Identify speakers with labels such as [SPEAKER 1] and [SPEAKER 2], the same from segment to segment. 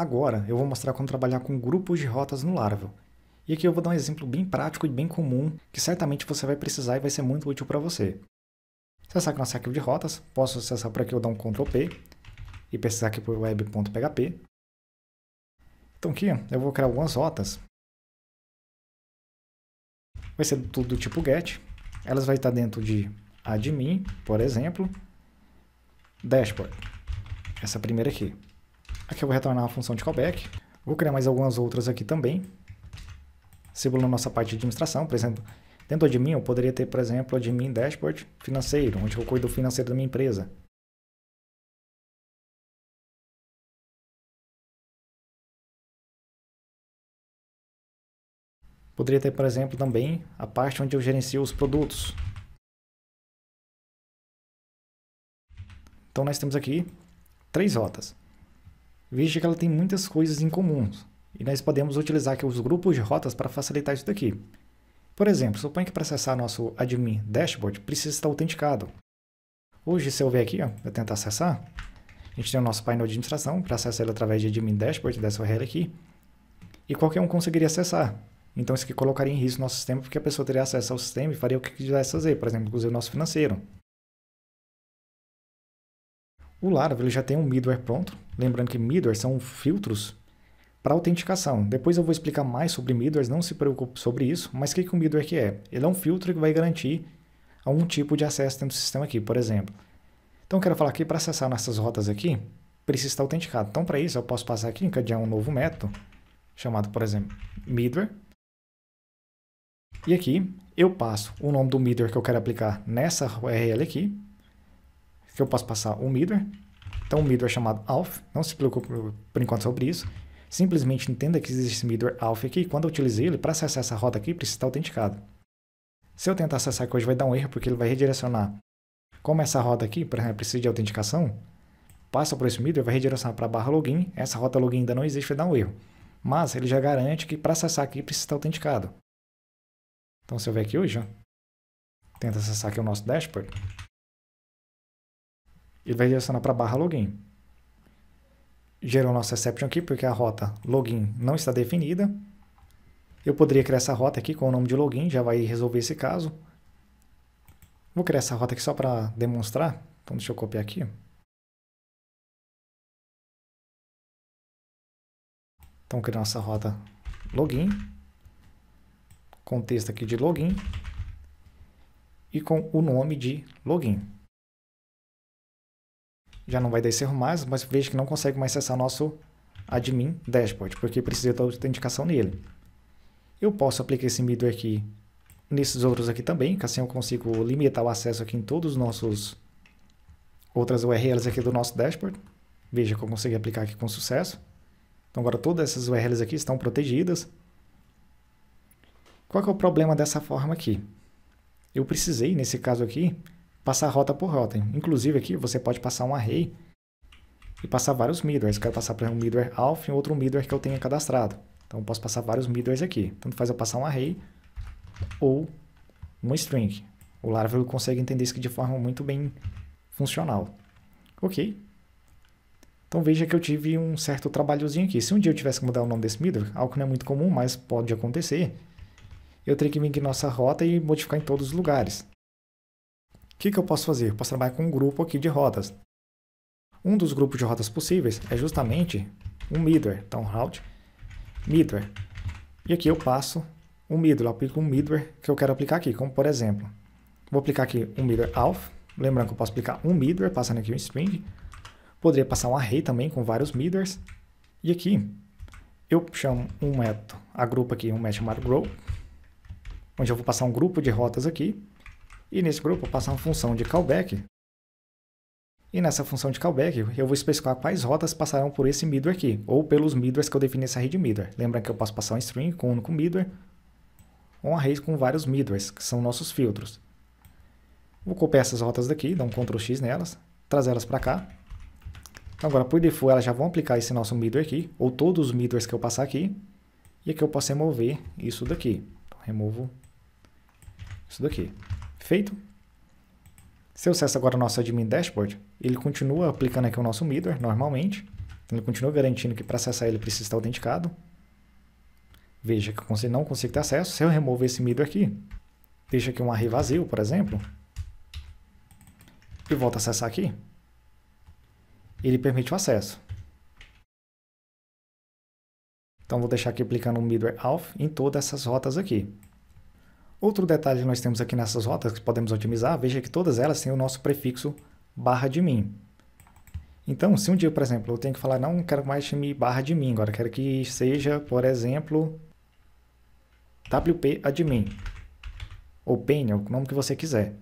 [SPEAKER 1] Agora eu vou mostrar como trabalhar com grupos de rotas no Laravel. E aqui eu vou dar um exemplo bem prático e bem comum, que certamente você vai precisar e vai ser muito útil para você. Acessar aqui nosso arquivo de rotas, posso acessar por aqui, eu dar um Ctrl P e pesquisar aqui por web.php. Então aqui eu vou criar algumas rotas. Vai ser tudo do tipo get, elas vão estar dentro de admin, por exemplo, dashboard, essa primeira aqui. Aqui eu vou retornar a função de callback. Vou criar mais algumas outras aqui também. Segurando nossa parte de
[SPEAKER 2] administração, por exemplo, dentro de mim eu poderia ter, por exemplo, admin dashboard financeiro, onde eu cuido do financeiro da minha empresa. Poderia ter, por exemplo, também a parte onde eu gerencio os produtos.
[SPEAKER 1] Então nós temos aqui três rotas veja que ela tem muitas coisas em comum e nós podemos utilizar aqui os grupos de rotas para facilitar isso daqui. Por exemplo, suponha que para acessar nosso admin dashboard precisa estar autenticado. Hoje, se eu vier aqui, ó, eu tentar acessar, a gente tem o nosso painel de administração para acessar ele através de admin dashboard dessa URL aqui, e qualquer um conseguiria acessar. Então isso aqui colocaria em risco o nosso sistema, porque a pessoa teria acesso ao sistema e faria o que quisesse fazer, por exemplo, inclusive o nosso financeiro. O Laravel ele já tem um middleware pronto, lembrando que middleware são filtros para autenticação. Depois eu vou explicar mais sobre middleware, não se preocupe sobre isso, mas o que, que o middleware que é? Ele é um filtro que vai garantir algum tipo de acesso dentro do sistema aqui, por exemplo. Então eu quero falar que para acessar nossas rotas aqui, precisa estar autenticado. Então para isso eu posso passar aqui, encadear um novo método, chamado, por exemplo, middleware. E aqui eu passo o nome do middleware que eu quero aplicar nessa URL aqui, que eu posso passar um middle. Então, o middle é chamado alpha. Não se preocupe por enquanto sobre isso. Simplesmente entenda que existe esse middle alpha aqui. quando eu utilizei ele, para acessar essa rota aqui, precisa estar autenticado. Se eu tentar acessar aqui hoje, vai dar um erro, porque ele vai redirecionar. Como essa rota aqui, por exemplo, precisa de autenticação, passa por esse middle, vai redirecionar para a barra login. Essa rota login ainda não existe, vai dar um erro. Mas ele já garante que para acessar aqui, precisa estar autenticado. Então, se eu ver aqui hoje, ó, tenta acessar aqui o nosso dashboard, ele vai direcionar para a barra login. Gerou nossa exception aqui porque a rota login não está definida. Eu poderia criar essa rota aqui com o nome de
[SPEAKER 2] login, já vai resolver esse caso. Vou criar essa rota aqui só para demonstrar. Então deixa eu copiar aqui. Então criar nossa rota login, com
[SPEAKER 1] texto aqui de login e com o nome de login já não vai dar erro mais, mas veja que não consegue mais acessar nosso admin dashboard, porque precisa da autenticação nele. Eu posso aplicar esse middleware aqui nesses outros aqui também, que assim eu consigo limitar o acesso aqui em todos os nossos outras URLs aqui do nosso dashboard. Veja que eu consegui aplicar aqui com sucesso. Então agora todas essas URLs aqui estão protegidas. Qual é o problema dessa forma aqui? Eu precisei, nesse caso aqui, passar rota por rota. Inclusive aqui você pode passar um array e passar vários middlewares. Eu quero passar, por exemplo, um middleware alpha e outro middleware que eu tenha cadastrado. Então, eu posso passar vários middlewares aqui. Tanto faz eu passar um array ou um string. O Laravel consegue entender isso de forma muito bem funcional. Ok. Então veja que eu tive um certo trabalhozinho aqui. Se um dia eu tivesse que mudar o nome desse middleware, algo que não é muito comum, mas pode acontecer, eu teria que vir aqui nossa rota e modificar em todos os lugares que, que eu posso fazer? Eu posso trabalhar com um grupo aqui de rotas. Um dos grupos de rotas possíveis é justamente um middleware. Então, route middleware. E aqui eu passo um middleware, eu aplico um middleware que eu quero aplicar aqui, como por exemplo, vou aplicar aqui um middleware alpha, lembrando que eu posso aplicar um middleware passando aqui um string, poderia passar um array também com vários middlewares, e aqui eu chamo um método, agrupo aqui um método chamado grow, onde eu vou passar um grupo de rotas aqui, e nesse grupo eu passo uma função de callback. E nessa função de callback, eu vou especificar quais rotas passarão por esse middleware aqui, ou pelos middlewares que eu defini nessa rede middleware. Lembra que eu posso passar um string com um único middleware, ou uma rede com vários middlewares, que são nossos filtros. Vou copiar essas rotas daqui, dar um Ctrl X nelas, trazer elas para cá. Então, agora, por default, elas já vão aplicar esse nosso middleware aqui, ou todos os middlewares que eu passar aqui. E aqui eu posso remover isso daqui. Então, removo isso daqui. Feito. Se eu acesso agora o nosso admin dashboard, ele continua aplicando aqui o nosso middleware normalmente. Então ele continua garantindo que para acessar ele precisa estar autenticado. Veja que eu não consigo ter acesso. Se eu remover esse middleware aqui, deixa aqui um array vazio, por exemplo, e volto a acessar aqui, ele permite o acesso. Então vou deixar aqui aplicando o middleware auth em todas essas rotas aqui. Outro detalhe que nós temos aqui nessas rotas que podemos otimizar, veja que todas elas têm o nosso prefixo barra de mim. Então, se um dia, por exemplo, eu tenho que falar, não quero mais time barra de mim, agora quero que seja, por exemplo, WP admin, ou Penny, é o nome que você quiser.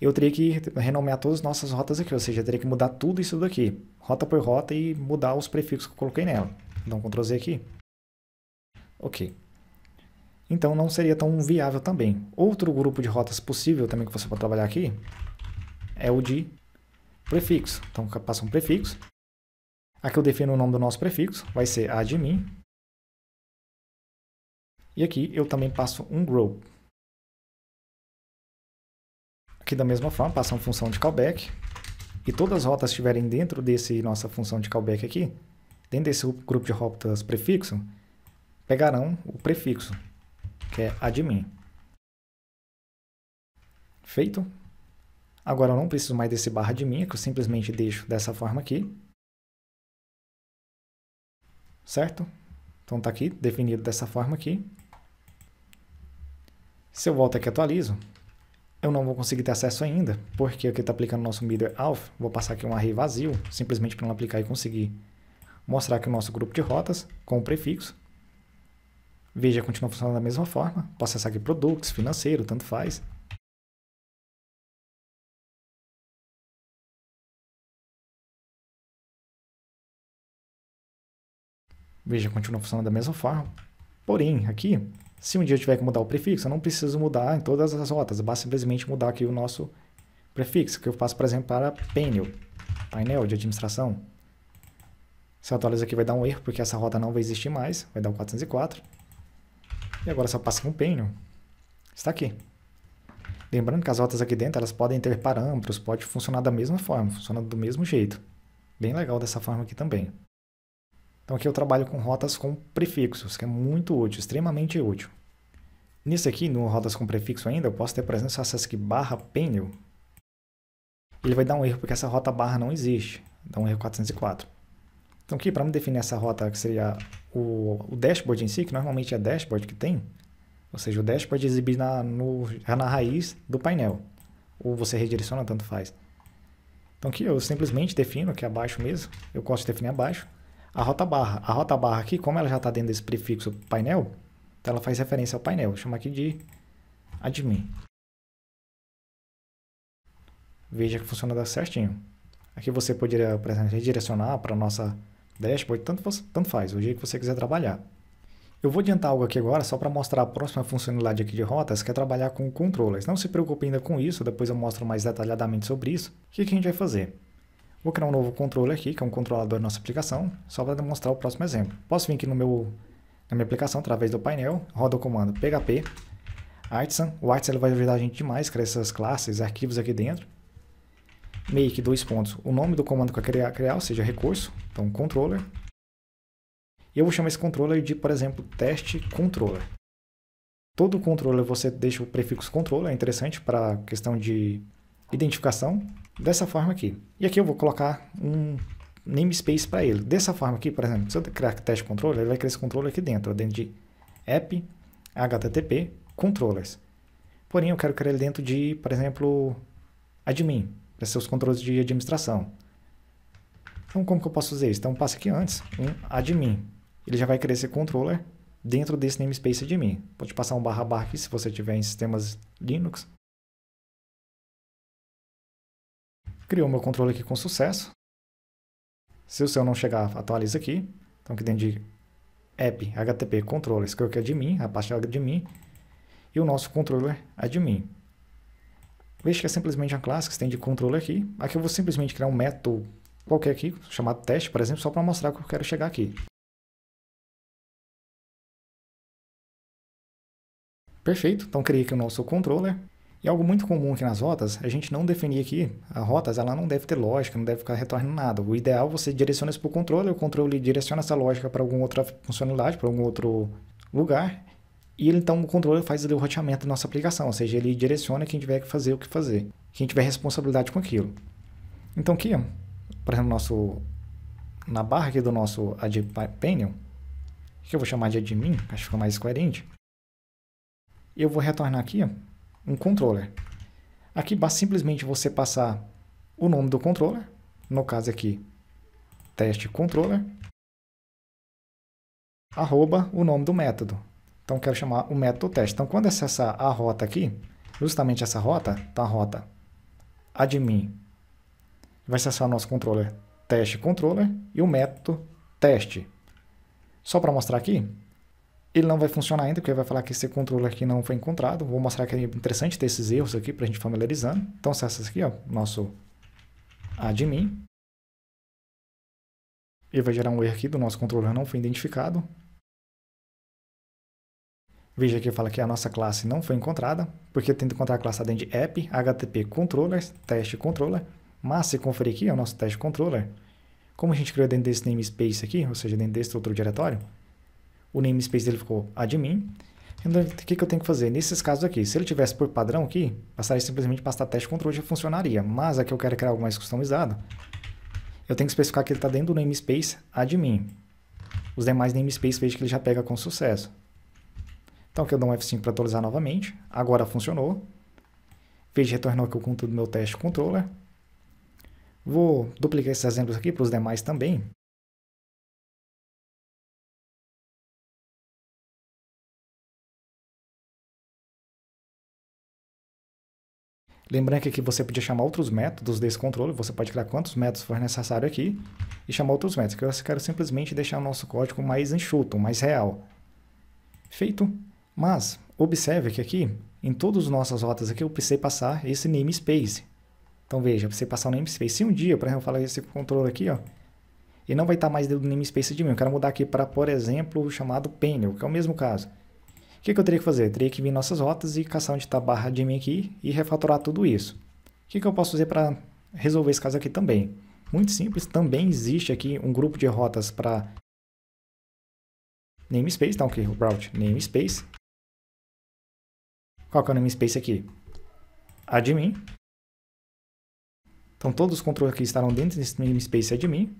[SPEAKER 1] Eu teria que renomear todas as nossas rotas aqui, ou seja, eu teria que mudar tudo isso daqui, rota por rota, e mudar os prefixos que eu coloquei nela. Dá então, um Ctrl Z aqui. Ok. Então não seria tão viável também. Outro grupo de rotas possível também que você pode trabalhar aqui é o de prefixo. Então passa um prefixo. Aqui eu defino o nome do nosso prefixo,
[SPEAKER 2] vai ser admin. E aqui eu também passo um group. Aqui da mesma forma, passa uma função de callback.
[SPEAKER 1] E todas as rotas estiverem dentro desse nossa função de callback aqui, dentro desse grupo de rotas prefixo, pegarão o prefixo que é admin. Feito. Agora eu não preciso mais desse barra admin, é que eu simplesmente deixo dessa forma aqui. Certo? Então está aqui, definido dessa forma aqui. Se eu volto aqui e atualizo, eu não vou conseguir ter acesso ainda, porque aqui está aplicando o nosso middle alpha. Vou passar aqui um array vazio, simplesmente para não aplicar e conseguir mostrar aqui o nosso grupo de rotas com o prefixo. Veja continua funcionando da mesma forma. Posso acessar aqui
[SPEAKER 2] produtos, financeiro, tanto faz. Veja continua funcionando da mesma forma. Porém, aqui, se um dia eu tiver que mudar o prefixo,
[SPEAKER 1] eu não preciso mudar em todas as rotas. Basta simplesmente mudar aqui o nosso prefixo, que eu faço, por exemplo, para panel, painel de administração. Se eu atualizo aqui vai dar um erro, porque essa rota não vai existir mais, vai dar o 404. E agora só passa com penho. Está aqui. Lembrando que as rotas aqui dentro elas podem ter parâmetros, pode funcionar da mesma forma, funciona do mesmo jeito. Bem legal dessa forma aqui também. Então aqui eu trabalho com rotas com prefixos, que é muito útil, extremamente útil. Nisso aqui, no rotas com prefixo ainda, eu posso ter, por exemplo, se eu acessar aqui barra penho, ele vai dar um erro porque essa rota barra não existe, dá um erro 404. Então aqui, para me definir essa rota, que seria o, o, dashboard em si, que normalmente é dashboard que tem, ou seja, o dashboard é exibido na, no, na raiz do painel, ou você redireciona, tanto faz. Então aqui eu simplesmente defino aqui abaixo mesmo, eu gosto de definir abaixo, a rota barra. A rota barra aqui, como ela já está dentro desse prefixo painel, então ela faz referência ao painel, vou chamar aqui de admin. Veja que funciona certinho. Aqui você poderia, por exemplo, redirecionar para a nossa dashboard, tanto, tanto faz, o jeito que você quiser trabalhar. Eu vou adiantar algo aqui agora só para mostrar a próxima funcionalidade aqui de rotas, que é trabalhar com controllers. Não se preocupe ainda com isso, depois eu mostro mais detalhadamente sobre isso. O que, que a gente vai fazer? Vou criar um novo controller aqui, que é um controlador da nossa aplicação, só para demonstrar o próximo exemplo. Posso vir aqui no meu, na minha aplicação, através do painel, roda o comando php, artisan. O artisan ele vai ajudar a gente demais, criar essas classes, arquivos aqui dentro make dois pontos, o nome do comando que eu quero criar, ou seja, recurso, então controller. E eu vou chamar esse controller de, por exemplo, teste controller. Todo controller você deixa o prefixo controller, é interessante para questão de identificação, dessa forma aqui. E aqui eu vou colocar um namespace para ele. Dessa forma aqui, por exemplo, se eu criar teste controller, ele vai criar esse controller aqui dentro, dentro de app, http, controllers. Porém, eu quero criar ele dentro de, por exemplo, admin para seus controles de administração. Então, como que eu posso fazer isso? Então, passa aqui antes, um admin. Ele já vai criar esse controller dentro desse namespace admin. Pode passar um barra barra aqui se
[SPEAKER 2] você tiver em sistemas Linux. Criou meu controle aqui com sucesso. Se o seu não chegar, atualiza aqui. Então,
[SPEAKER 1] aqui dentro de app, http, controller, escolha aqui admin, a parte admin, e o nosso controller admin. Veja que é simplesmente uma classe que estende controle aqui.
[SPEAKER 2] Aqui eu vou simplesmente criar um método qualquer aqui, chamado teste, por exemplo, só para mostrar que eu quero chegar aqui. Perfeito, então criei aqui o nosso controller. E algo muito comum aqui nas rotas, a gente não definir aqui, a rotas
[SPEAKER 1] ela não deve ter lógica, não deve ficar retornando nada. O ideal é você direciona isso para o controle, o controle direciona essa lógica para alguma outra funcionalidade, para algum outro lugar, e ele, então, o controle faz ali, o roteamento da nossa aplicação, ou seja, ele direciona quem tiver que fazer o que fazer, quem tiver responsabilidade com aquilo. Então, aqui, é, por exemplo, nosso, na barra aqui do nosso Admin Panel, que eu vou chamar de admin, acho que fica mais coerente, eu vou retornar aqui um controller. Aqui basta simplesmente você passar o nome do controller, no caso aqui, teste controller, arroba o nome do método, então, quero chamar o método teste. Então, quando acessar a rota aqui, justamente essa rota, tá a rota admin, vai acessar o nosso controller teste controller e o método teste. Só para mostrar aqui, ele não vai funcionar ainda, porque vai falar que esse controller aqui não foi encontrado. Vou mostrar que é interessante ter esses erros aqui para a gente familiarizando. Então, acessa aqui, ó, nosso
[SPEAKER 2] admin. Ele vai gerar um erro aqui do nosso controller não foi identificado. Veja que fala que a nossa classe
[SPEAKER 1] não foi encontrada, porque eu tento encontrar a classe dentro de app, HTTP controllers, teste controller, mas se conferir aqui, é o nosso teste controller, como a gente criou dentro desse namespace aqui, ou seja, dentro desse outro diretório, o namespace dele ficou admin, então o que, eu tenho que fazer? Nesses casos aqui, se ele tivesse por padrão aqui, passaria simplesmente passar teste controller já funcionaria, mas aqui eu quero criar algo mais customizado, eu tenho que especificar que ele está dentro do namespace admin. Os demais namespaces vejo que ele já pega com sucesso. Então aqui eu dou um F5 para atualizar novamente. Agora funcionou. Veja retornou aqui o conteúdo do meu teste controller.
[SPEAKER 2] Vou duplicar esses exemplos aqui para os demais também. Lembrando que aqui você podia chamar outros métodos desse
[SPEAKER 1] controle, você pode criar quantos métodos for necessário aqui e chamar outros métodos, que eu quero simplesmente deixar o nosso código mais enxuto, mais real. Feito! Mas observe que aqui, em todas as nossas rotas aqui, eu precisei passar esse namespace. Então veja, eu precisei passar o namespace. Se um dia, por exemplo, eu falar esse controle aqui, ó, e não vai estar mais dentro do namespace de mim. Eu quero mudar aqui para, por exemplo, o chamado panel, que é o mesmo caso. O que, que eu teria que fazer? Eu teria que vir em nossas rotas e caçar onde está a barra de mim aqui e refatorar tudo isso. O que, que eu posso fazer para resolver esse caso aqui também? Muito simples, também existe aqui um grupo de rotas para
[SPEAKER 2] namespace, então tá aqui, route namespace, qual que é o namespace aqui? Admin. Então
[SPEAKER 1] todos os controles aqui estarão dentro desse namespace admin.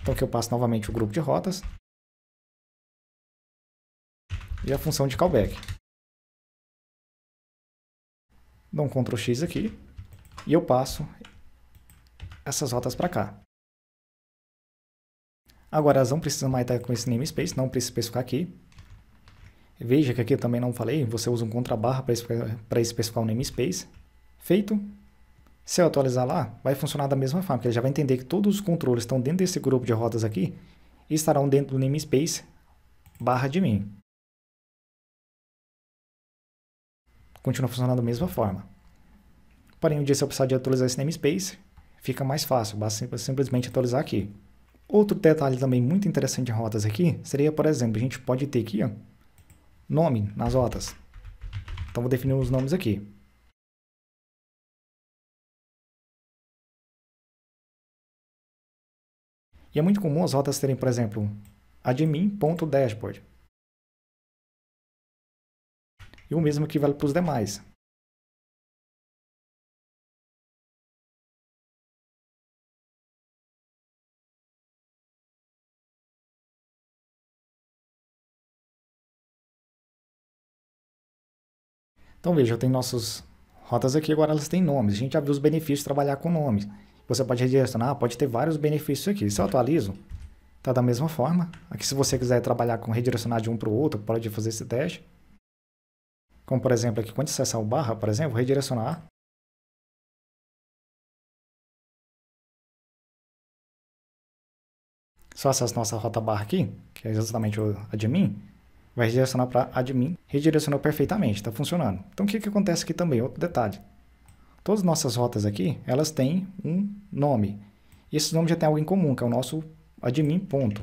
[SPEAKER 1] Então que eu passo novamente o grupo de rotas.
[SPEAKER 2] E a função de callback. Dou um Ctrl X aqui. E eu passo essas rotas para cá. Agora elas não precisam mais estar
[SPEAKER 1] com esse namespace, não precisa especificar aqui. Veja que aqui eu também não falei, você usa um contrabarra para especificar o namespace. Feito. Se eu atualizar lá, vai funcionar da mesma forma, porque ele já vai entender que todos os controles estão dentro desse grupo de rodas aqui e estarão dentro do namespace barra de mim. Continua funcionando da mesma forma. Porém, um dia se eu precisar de atualizar esse namespace, fica mais fácil, basta simplesmente atualizar aqui. Outro detalhe também muito interessante de rotas aqui seria, por exemplo, a gente pode ter aqui, ó, nome nas notas.
[SPEAKER 2] Então vou definir os nomes aqui. E é muito comum as rotas terem, por exemplo, admin.dashboard. E o mesmo que vale para os demais. Então veja, eu tenho nossas rotas aqui, agora elas têm nomes. A gente já viu os benefícios de trabalhar com nomes.
[SPEAKER 1] Você pode redirecionar, pode ter vários benefícios aqui. Se eu atualizo, tá da mesma forma. Aqui se você quiser trabalhar com redirecionar de um para o outro, pode fazer esse teste. Como por
[SPEAKER 2] exemplo aqui, quando você acessar o barra, por exemplo, redirecionar, só essa nossa rota barra aqui,
[SPEAKER 1] que é exatamente o admin, vai redirecionar para admin, redirecionou perfeitamente, está funcionando. Então o que, que acontece aqui também? Outro detalhe. Todas as nossas rotas aqui, elas têm um nome. E esse nome já tem algo em comum, que é o nosso admin ponto.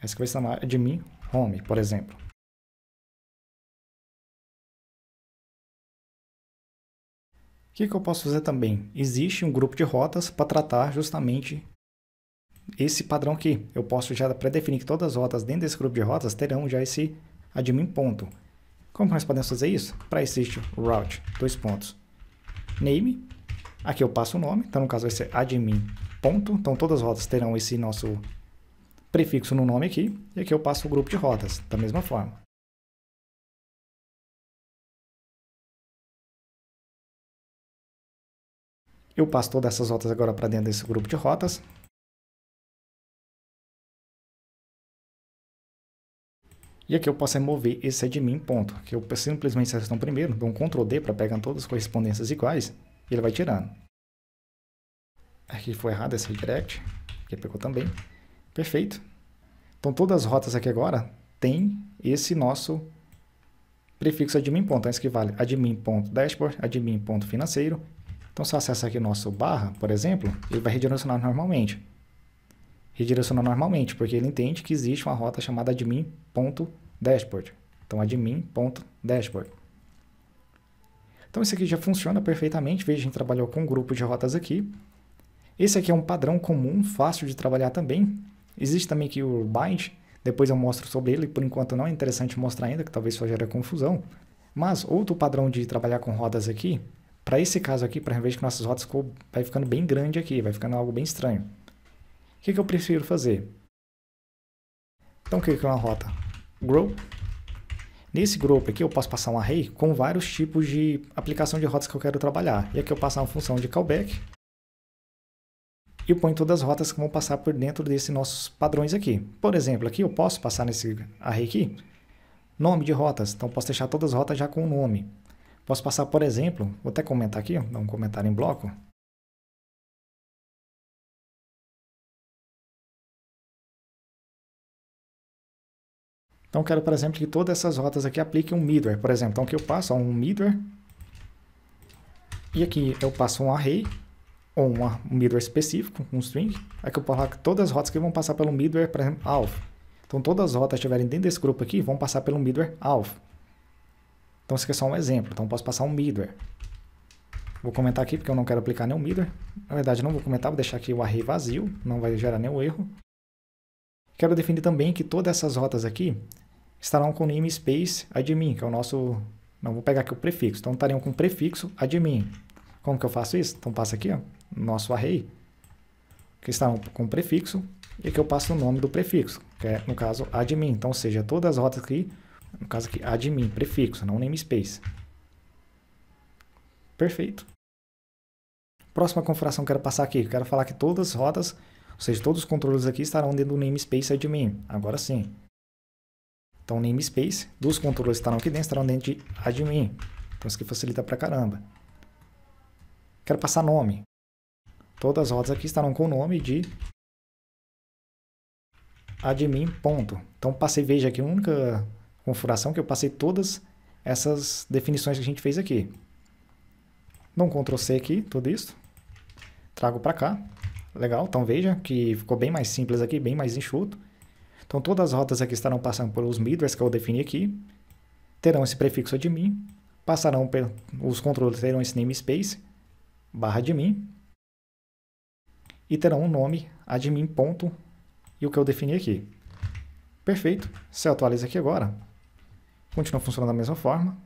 [SPEAKER 2] Essa que vai se chamar admin home, por exemplo. O que, que eu posso fazer também? Existe um grupo de rotas para tratar justamente esse padrão
[SPEAKER 1] aqui. Eu posso já pré-definir que todas as rotas dentro desse grupo de rotas terão já esse admin ponto. Como nós podemos fazer isso? Para existe route, dois pontos, name, aqui eu passo o nome, então no caso vai ser admin ponto, então todas as rotas terão esse nosso
[SPEAKER 2] prefixo no nome aqui, e aqui eu passo o grupo de rotas, da mesma forma. Eu passo todas essas rotas agora para dentro desse grupo de rotas, E aqui eu posso remover é esse admin
[SPEAKER 1] ponto, que eu simplesmente seleciono primeiro, dou um Ctrl D para pegar todas as correspondências iguais, e ele vai tirando. Aqui foi errado esse redirect, que pegou também. Perfeito. Então todas as rotas aqui agora têm esse nosso prefixo admin ponto, é isso que vale admin.dashboard, admin.financeiro. Então se eu acessar aqui nosso barra, por exemplo, ele vai redirecionar normalmente redirecionar normalmente, porque ele entende que existe uma rota chamada admin.dashboard. Então, admin.dashboard. Então, isso aqui já funciona perfeitamente. Veja, a gente trabalhou com um grupo de rotas aqui. Esse aqui é um padrão comum, fácil de trabalhar também. Existe também aqui o bind, depois eu mostro sobre ele, por enquanto não é interessante mostrar ainda, que talvez só gere confusão. Mas outro padrão de trabalhar com rodas aqui, para esse caso aqui, para ver que nossas rotas vai ficando bem grande aqui, vai ficando algo bem estranho que, que eu prefiro fazer? Então, é uma rota Grow. Nesse grupo aqui, eu posso passar um array com vários tipos de aplicação de rotas que eu quero trabalhar. E aqui eu passar uma função de callback. E ponho todas as rotas que vão passar por dentro desses nossos padrões aqui. Por exemplo, aqui eu posso passar nesse array aqui, nome de rotas. Então,
[SPEAKER 2] posso deixar todas as rotas já com o nome. Posso passar, por exemplo, vou até comentar aqui, dar um comentário em bloco. Então, quero, por exemplo, que todas essas rotas aqui apliquem
[SPEAKER 1] um middleware. Por exemplo, então que eu passo ó, um middleware. E aqui eu passo um array, ou uma, um middleware específico, um string. Aqui é eu falar que todas as rotas que vão passar pelo middleware, por exemplo, alpha. Então, todas as rotas que estiverem dentro desse grupo aqui vão passar pelo middleware alpha. Então, isso aqui é só um exemplo. Então, eu posso passar um middleware. Vou comentar aqui porque eu não quero aplicar nenhum middleware. Na verdade, não vou comentar, vou deixar aqui o array vazio, não vai gerar nenhum erro. Quero definir também que todas essas rotas aqui estarão com namespace admin, que é o nosso... Não, vou pegar aqui o prefixo. Então, estariam com prefixo admin. Como que eu faço isso? Então, passa aqui, ó, nosso array, que estarão com prefixo, e aqui eu passo o nome do prefixo, que é, no caso, admin. Então, ou seja, todas as rotas aqui, no caso aqui, admin, prefixo, não namespace. Perfeito. Próxima configuração que eu quero passar aqui, eu quero falar que todas as rotas, ou seja, todos os controles aqui estarão dentro do namespace admin. Agora sim. Então, o namespace dos controles que estarão tá aqui dentro estarão dentro de admin. Então, isso aqui facilita pra caramba. Quero passar nome. Todas as rodas aqui estarão com o nome de admin. Ponto. Então, passei, veja aqui, a única configuração que eu passei todas essas definições que a gente fez aqui. Dou então, um Ctrl C aqui, tudo isso. Trago para cá. Legal, então veja que ficou bem mais simples aqui, bem mais enxuto. Então todas as rotas aqui estarão passando pelos middlers que eu defini aqui, terão esse prefixo admin, passarão pelos os controles terão esse namespace, barra admin, e terão um nome admin ponto e
[SPEAKER 2] o que eu defini aqui. Perfeito, se atualiza aqui agora, continua funcionando da mesma forma,